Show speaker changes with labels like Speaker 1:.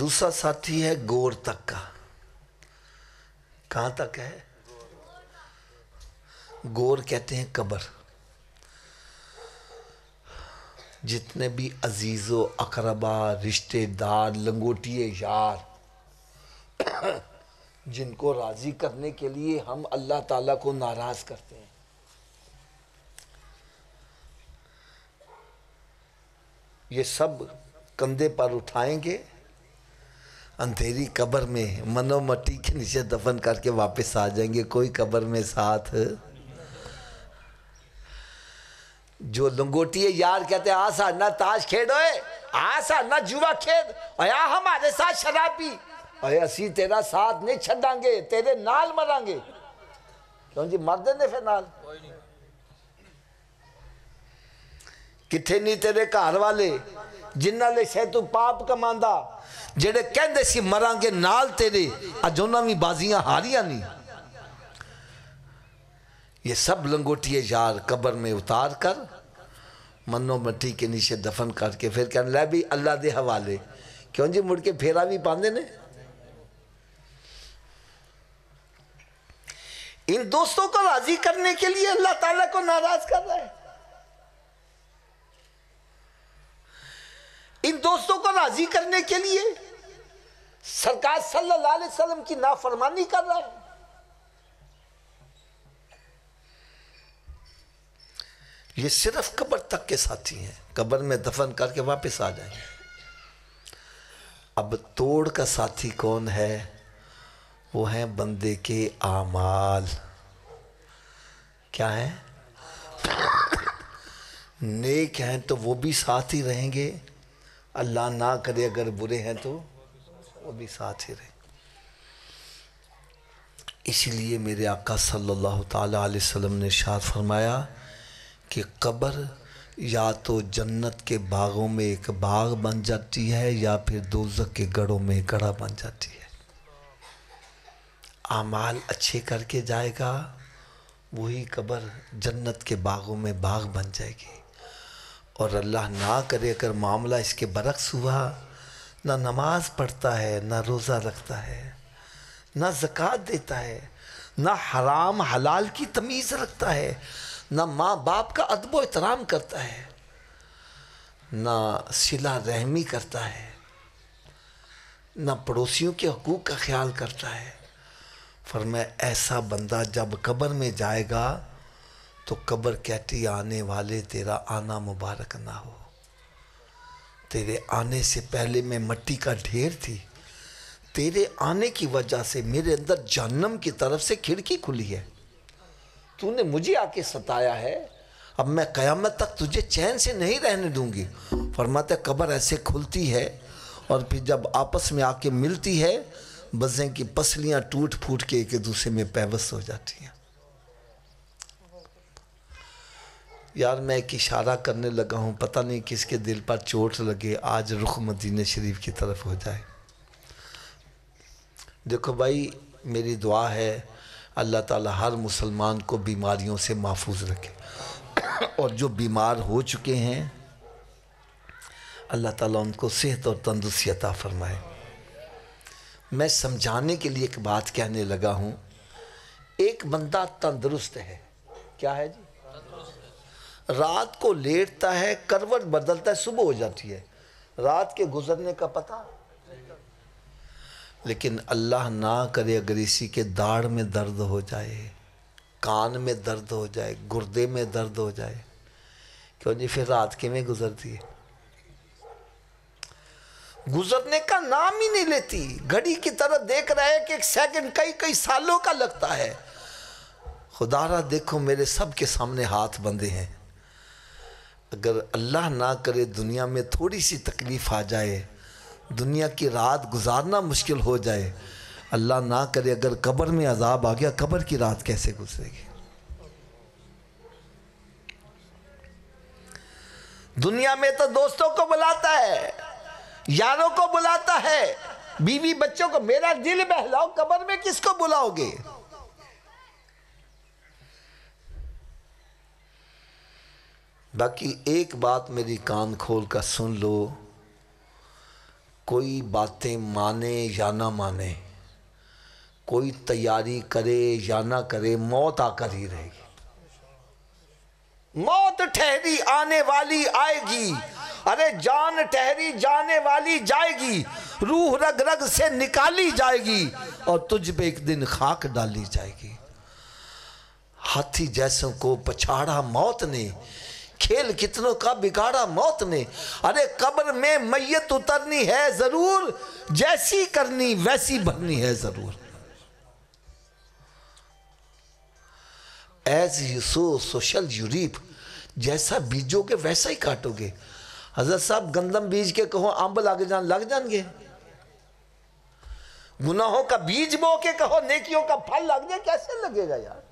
Speaker 1: दूसरा साथी है गोर तक का कहाँ तक है गोर कहते हैं कबर जितने भी अजीज़ो अकरबा रिश्तेदार लंगोटिए यार जिनको राज़ी करने के लिए हम अल्लाह ताला को नाराज़ करते हैं ये सब कंधे पर उठाएंगे अंधेरी कब्र में मनोमट्टी के नीचे दफन करके वापस आ जाएंगे कोई कब्र में साथ जो लंगोटी है यार कहते आ साधना ताश खेडो आ साधना जुआ खेद आया हमारे साथ शराब शराबी अरे असी तेरा साथ नहीं छड़ांगे तेरे नाल मरांगे क्यों जी मर देने फिर नाल कितने नहीं तेरे घर वाले ਜਿਨ੍ਹਾਂ ਲਈ ਸੈ ਤੂੰ ਪਾਪ ਕਮਾਂਦਾ ਜਿਹੜੇ ਕਹਿੰਦੇ ਸੀ नाल तेरे अज उन्हें भी बाजिया हारिया नहीं ये सब लंगोटिए यार कब्र में उतार कर मनो मट्टी के नीचे दफन करके फिर कह लै भी अल्लाह दे हवाले क्यों जी मुड़ के फेरा भी पाते ने इन दोस्तों को राजी करने के लिए अल्लाह ताला को नाराज कर रहा है राजी करने के लिए सरकार सल्लल्लाहु अलैहि वसल्लम की नाफरमानी कर रहा है ये सिर्फ कब्र तक के साथी हैं कब्र में दफन करके वापस आ जाएंगे अब तोड़ का साथी कौन है वो है बंदे के आमाल क्या है नेक हैं तो वो भी साथ ही रहेंगे अल्लाह ना करे अगर बुरे हैं तो वो भी साथ ही रहे इसीलिए मेरे आका सल्लल्लाहु अलैहि वसल्लम ने शाद फरमाया कि कब्र या तो जन्नत के बागों में एक बाग बन जाती है या फिर दोजक के गढ़ों में गढ़ा बन जाती है आमाल अच्छे करके जाएगा वही कब्र जन्नत के बागों में बाग बन जाएगी और अल्लाह ना करे अगर मामला इसके बरक्स हुआ ना नमाज पढ़ता है ना रोज़ा रखता है ना ज़क़़त देता है ना हराम हलाल की तमीज़ रखता है ना माँ बाप का अदब एहतराम करता है ना सिला रहमी करता है ना पड़ोसियों के हकूक़ का ख्याल करता है फरमाया ऐसा बंदा जब कब्र में जाएगा तो कब्र कहती आने वाले तेरा आना मुबारक ना हो तेरे आने से पहले मैं मट्टी का ढेर थी तेरे आने की वजह से मेरे अंदर जन्म की तरफ से खिड़की खुली है तूने मुझे आके सताया है अब मैं क़यामत तक तुझे चैन से नहीं रहने दूंगी फरमाते कब्र ऐसे खुलती है और फिर जब आपस में आके मिलती है बजें की पसलियाँ टूट फूट के एक दूसरे में पैवस हो जाती हैं यार मैं एक इशारा करने लगा हूँ पता नहीं किसके दिल पर चोट लगे आज रुख मदीन शरीफ की तरफ हो जाए देखो भाई मेरी दुआ है अल्लाह ताला हर मुसलमान को बीमारियों से महफूज रखे और जो बीमार हो चुके हैं अल्लाह ताला उनको सेहत और तंदुरुस्ती अता फरमाए मैं समझाने के लिए एक बात कहने लगा हूँ एक बंदा तंदुरुस्त है क्या है जी रात को लेटता है करवट बदलता है सुबह हो जाती है रात के गुजरने का पता लेकिन अल्लाह ना करे अगर इसी के दाढ़ में दर्द हो जाए कान में दर्द हो जाए गुर्दे में दर्द हो जाए क्यों जी फिर रात के में गुजरती है गुजरने का नाम ही नहीं लेती घड़ी की तरह देख रहा है कि एक सेकंड कई कई सालों का लगता है खुदारा देखो मेरे सब के सामने हाथ बंधे हैं अगर अल्लाह ना करे दुनिया में थोड़ी सी तकलीफ़ आ जाए दुनिया की रात गुजारना मुश्किल हो जाए अल्लाह ना करे अगर कब्र में अजाब आ गया कब्र की रात कैसे गुजरेगी दुनिया में तो दोस्तों को बुलाता है यारों को बुलाता है बीवी बच्चों को मेरा दिल बहलाओ कब्र में किसको बुलाओगे बाकी एक बात मेरी कान खोल कर सुन लो कोई बातें माने या ना माने कोई तैयारी करे या ना करे मौत आकर ही रहेगी मौत ठहरी आने वाली आएगी अरे जान ठहरी जाने वाली जाएगी रूह रग रग से निकाली जाएगी और तुझ पे एक दिन खाक डाली जाएगी हाथी जैसों को पछाड़ा मौत ने खेल कितनों का बिगाड़ा मौत ने अरे कब्र में मैयत उतरनी है जरूर जैसी करनी वैसी भरनी है जरूर as you sow so shall you reap जैसा बीजोगे वैसा ही काटोगे हजरत साहब गंदम बीज के कहो अंब लागे जान लग जाएंगे गुनाहों का बीज बो के कहो नेकियों का फल लग जाए कैसे लगेगा यार